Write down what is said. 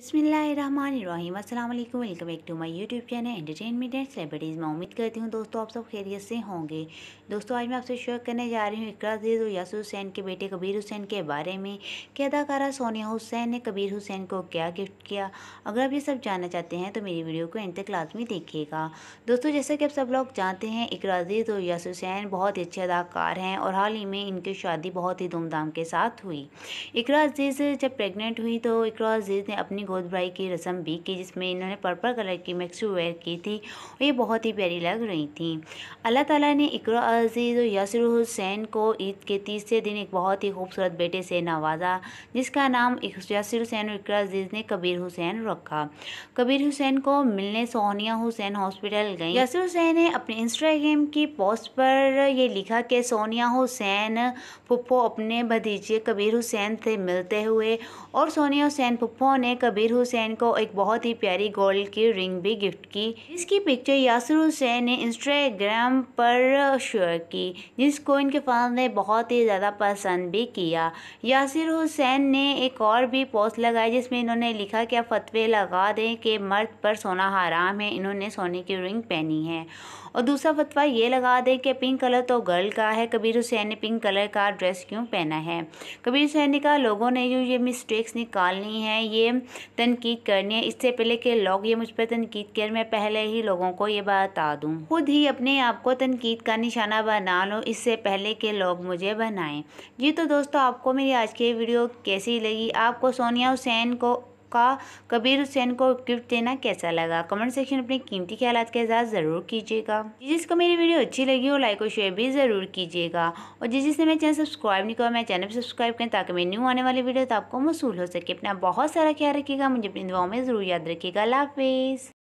बिसमीम अल्लाम welcome back to my YouTube channel entertainment and celebrities मैं उम्मीद करती हूँ दोस्तों आप सब खैरियत से होंगे दोस्तों आज मैं आपसे शेयर करने जा रही हूँ इकरा अजीज़ और यासर हुसैन के बेटे कबीर हुसैन के बारे में कि अदाकारा सोनिया हुसैन ने कबीर हुसैन को क्या गिफ्ट किया अगर आप ये सब जानना चाहते हैं तो मेरी वीडियो को एंड तक लाजमी देखिएगा दोस्तों जैसा कि आप सब लोग जानते हैं इकरा अजीज़ और यासर हुसैन बहुत ही अच्छे अदाकार हैं और हाल ही में इनकी शादी बहुत ही धूमधाम के साथ हुई इकरा अजीज़ जब प्रेगनेंट हुई तो इकरा अजीज़ ने अपनी भाई की रस्म भी की जिसमें इन्होंने पर्पल कलर की मैक्सी वेयर की थी और ये बहुत ही प्यारी लग रही थी अल्लाह ताला ने इकरा अजीज़ और यासर हुसैन को ईद के तीसरे दिन एक बहुत ही खूबसूरत बेटे से नवाजा जिसका नाम यासर हुसैन और इकर अजीज़ ने कबीर हुसैन रखा कबीर हुसैन को मिलने सोनिया हुसैन हॉस्पिटल गई यासर हुसैन ने अपने इंस्टाग्राम की पोस्ट पर यह लिखा कि सोनिया हुसैन पुप्पो अपने भतीजे कबीर हुसैन से मिलते हुए और सोनिया हुसैन पुप्पो ने कबीर शबीर हुसैन को एक बहुत ही प्यारी गोल्ड की रिंग भी गिफ्ट की इसकी पिक्चर यासर हुसैन ने इंस्टाग्राम पर शेयर की जिसको इनके फैंस ने बहुत ही ज़्यादा पसंद भी किया यासर हुसैन ने एक और भी पोस्ट लगाई जिसमें इन्होंने लिखा कि फतवे लगा दें कि मर्द पर सोना हराम है इन्होंने सोने की रिंग पहनी है और दूसरा फतवा ये लगा दें कि पिंक कलर तो गर्ल का है कबीर हुसैन ने पिंक कलर का ड्रेस क्यों पहना है कबीर हुसैन ने कहा लोगों ने जो ये मिस्टेक्स निकालनी है ये तनकीद करनी है इससे पहले के लोग ये मुझ पर तनकीद कर मैं पहले ही लोगों को ये बता दूँ खुद ही अपने आप को तनकीद का निशाना बना लो इससे पहले के लोग मुझे बनाएं जी तो दोस्तों आपको मेरी आज की वीडियो कैसी लगी आपको सोनिया हुसैन को आपका कबीर हुसैन को गिफ्ट देना कैसा लगा कमेंट सेक्शन में अपने कीमती ख्याल के साथ ज़रूर कीजिएगा जिसको मेरी वीडियो अच्छी लगी हो लाइक और शेयर भी ज़रूर कीजिएगा और जिस जिसने मेरे चैनल सब्सक्राइब नहीं किया मैं चैनल सब्सक्राइब करें ताकि मेरी न्यू आने वाली वीडियो तो आपको मसूल हो सके अपना बहुत सारा ख्याल रखिएगा मुझे अपनी दुआओं में ज़रूर याद रखिएगा लाफेज